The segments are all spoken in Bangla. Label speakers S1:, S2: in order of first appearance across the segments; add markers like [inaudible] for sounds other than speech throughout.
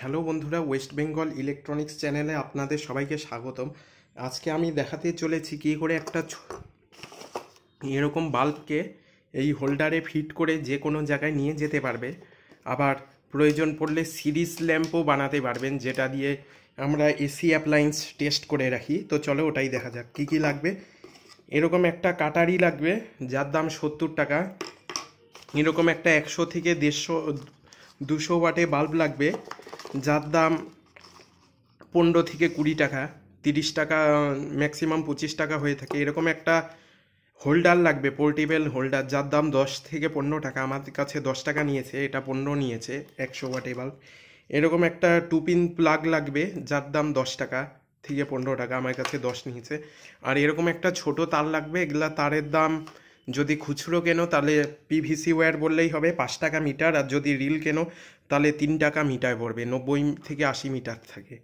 S1: হ্যালো বন্ধুরা ওয়েস্ট বেঙ্গল ইলেকট্রনিক্স চ্যানেলে আপনাদের সবাইকে স্বাগতম আজকে আমি দেখাতে চলেছি কী করে একটা এরকম বাল্বকে এই হোল্ডারে ফিট করে যে কোনো জায়গায় নিয়ে যেতে পারবে আবার প্রয়োজন পড়লে সিরিজ ল্যাম্পও বানাতে পারবেন যেটা দিয়ে আমরা এসি অ্যাপ্লায়েন্স টেস্ট করে রাখি তো চলো ওটাই দেখা যাক কী কী লাগবে এরকম একটা কাটারি লাগবে যার দাম সত্তর টাকা এরকম একটা একশো থেকে দেড়শো দুশো ওয়াটে বাল্ব লাগবে যার দাম পনেরো থেকে কুড়ি টাকা তিরিশ টাকা ম্যাক্সিমাম পঁচিশ টাকা হয়ে থাকে এরকম একটা হোল্ডার লাগবে পোর্টেবেল হোল্ডার যার দাম দশ থেকে পনেরো টাকা আমার কাছে দশ টাকা নিয়েছে এটা পনেরো নিয়েছে একশো ওয়াটেবাল এরকম একটা টু পিন প্লাগ লাগবে যার দাম দশ টাকা থেকে পনেরো টাকা আমার কাছে দশ নিয়েছে আর এরকম একটা ছোট তার লাগবে এগুলা তারের দাম যদি খুচরো কেনো তাহলে পিভিসি ওয়্যার বললেই হবে পাঁচ টাকা মিটার আর যদি রিল কেনো তাহলে তিন টাকা মিটার পড়বে নব্বই থেকে আশি মিটার থাকে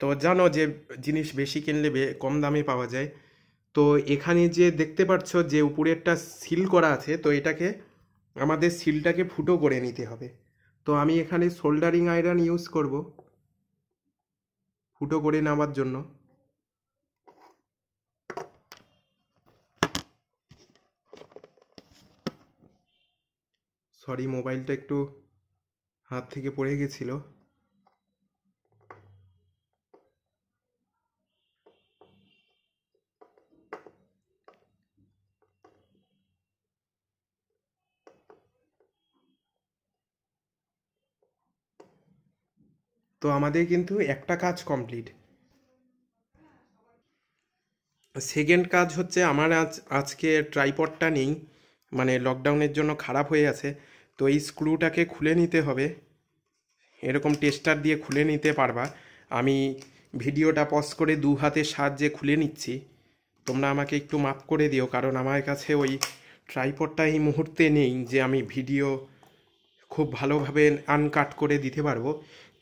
S1: তো জানো যে জিনিস বেশি কিনলে কম দামে পাওয়া যায় তো এখানে যে দেখতে পাচ্ছ যে উপরে একটা সিল করা আছে তো এটাকে আমাদের সিলটাকে ফুটো করে নিতে হবে তো আমি এখানে সোল্ডারিং আয়রন ইউজ করব ফুটো করে নেওয়ার জন্য সরি মোবাইলটা একটু হাত থেকে পড়ে গেছিল তো আমাদের কিন্তু একটা কাজ কমপ্লিট সেকেন্ড কাজ হচ্ছে আমার আজ আজকে ট্রাইপডটা নেই মানে লকডাউনের জন্য খারাপ হয়ে আছে তো এই স্ক্রুটাকে খুলে নিতে হবে এরকম টেস্টার দিয়ে খুলে নিতে পারবা আমি ভিডিওটা পজ করে দু হাতের সাহায্যে খুলে নিচ্ছি তোমরা আমাকে একটু মাপ করে দিও কারণ আমার কাছে ওই ট্রাইপডটা এই মুহূর্তে নেই যে আমি ভিডিও খুব ভালোভাবে আনকাট করে দিতে পারবো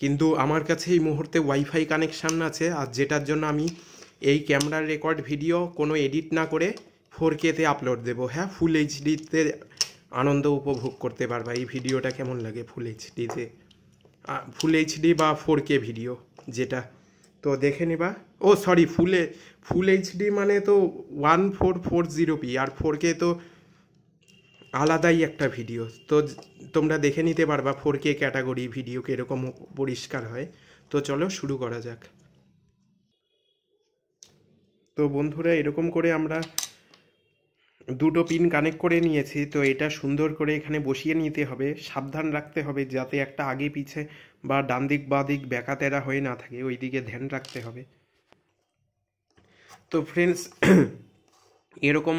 S1: কিন্তু আমার কাছে এই মুহূর্তে ওয়াইফাই কানেকশান আছে আর যেটার জন্য আমি এই ক্যামেরার রেকর্ড ভিডিও কোনো এডিট না করে ফোর কেতে আপলোড দেবো হ্যাঁ ফুল এইচডিতে আনন্দ উপভোগ করতে পারবা এই ভিডিওটা কেমন লাগে ফুল এইচডিতে ফুল এইচডি বা ফোর কে ভিডিও যেটা তো দেখে নেবা ও সরি ফুলে ফুল এইচডি মানে তো one four four zero P আর ফোর কে তো আলাদাই একটা ভিডিও তো তোমরা দেখে নিতে পারবা ফোর কে ক্যাটাগরি ভিডিও কীরকম পরিষ্কার হয় তো চলো শুরু করা যাক তো বন্ধুরা এরকম করে আমরা দুটো পিন কানেক্ট করে নিয়েছি তো এটা সুন্দর করে এখানে বসিয়ে নিতে হবে সাবধান রাখতে হবে যাতে একটা আগে পিছে বা ডান দিক বা দিক ব্যাকাতেরা হয়ে না থাকে ওই দিকে ধ্যান রাখতে হবে তো ফ্রেন্ডস [clears throat] এরকম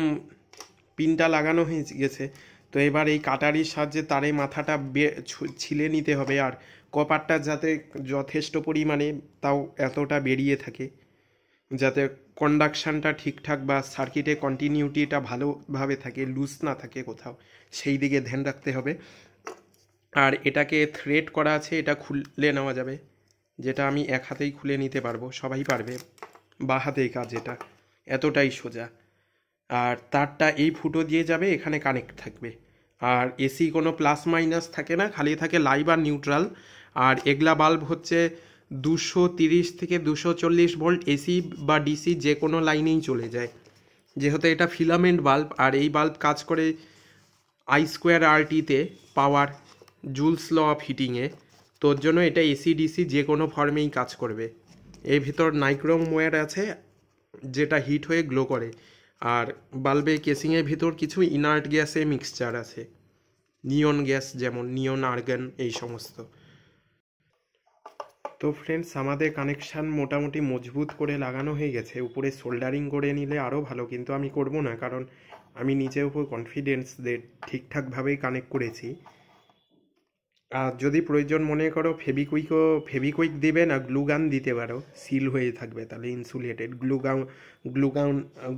S1: পিনটা লাগানো হয়ে গেছে তো এবার এই কাটারির সাহায্যে তারে মাথাটা ছিলে নিতে হবে আর কপারটা যাতে যথেষ্ট পরিমাণে তাও এতটা বেরিয়ে থাকে যাতে কন্ডাকশানটা ঠিকঠাক বা সার্কিটে কন্টিনিউটিটা ভালোভাবে থাকে লুজ না থাকে কোথাও সেই দিকে ধ্যান রাখতে হবে আর এটাকে থ্রেড করা আছে এটা খুলে নেওয়া যাবে যেটা আমি এক হাতেই খুলে নিতে পারবো সবাই পারবে বা হাতেই কাজ এটা এতটাই সোজা আর তারটা এই ফুটো দিয়ে যাবে এখানে কানেক্ট থাকবে আর এসি কোনো প্লাস মাইনাস থাকে না খালি থাকে লাইভ আর নিউট্রাল আর এগলা বাল্ব হচ্ছে দুশো তিরিশ থেকে দুশো চল্লিশ ভোল্ট এসি বা ডিসি যে কোনো লাইনেই চলে যায় যেহেতু এটা ফিলামেন্ট বাল্ব আর এই বাল্ব কাজ করে আই স্কোয়ার আরটিতে পাওয়ার জুলস ল অফ হিটিংয়ে তোর জন্য এটা এসি ডিসি যে কোনো ফর্মেই কাজ করবে এর ভিতর নাইক্রোম ওয়্যার আছে যেটা হিট হয়ে গ্লো করে আর বাল্বে কেসিংয়ের ভিতর কিছু ইনার্ট গ্যাসে মিক্সচার আছে নিয়ন গ্যাস যেমন নিয়ন আর্গান এই সমস্ত তো ফ্রেন্ডস আমাদের কানেকশান মোটামুটি মজবুত করে লাগানো হয়ে গেছে উপরে সোল্ডারিং করে নিলে আরও ভালো কিন্তু আমি করব না কারণ আমি নিজের উপর কনফিডেন্স দিয়ে ঠিকঠাকভাবেই কানেক্ট করেছি আর যদি প্রয়োজন মনে করো ফেবিকুইকও ফেবিকুইক দিবে না গ্লুগান দিতে পারো সিল হয়ে থাকবে তাহলে insulated glue gun glue gun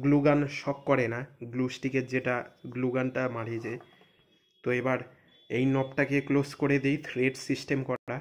S1: glue gun shock করে না গ্লু স্টিকের যেটা গ্লুগানটা মারিয়ে যে তো এবার এই নবটাকে ক্লোজ করে দিই থ্রেড সিস্টেম করা